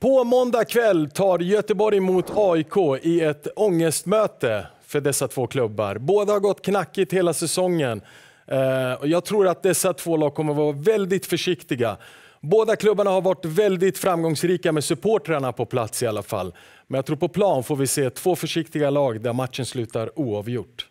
På måndag kväll tar Göteborg emot AIK i ett ångestmöte för dessa två klubbar. Båda har gått knackigt hela säsongen. Eh, jag tror att dessa två lag kommer att vara väldigt försiktiga. Båda klubbarna har varit väldigt framgångsrika med supportrarna på plats i alla fall. Men jag tror på plan får vi se två försiktiga lag där matchen slutar oavgjort.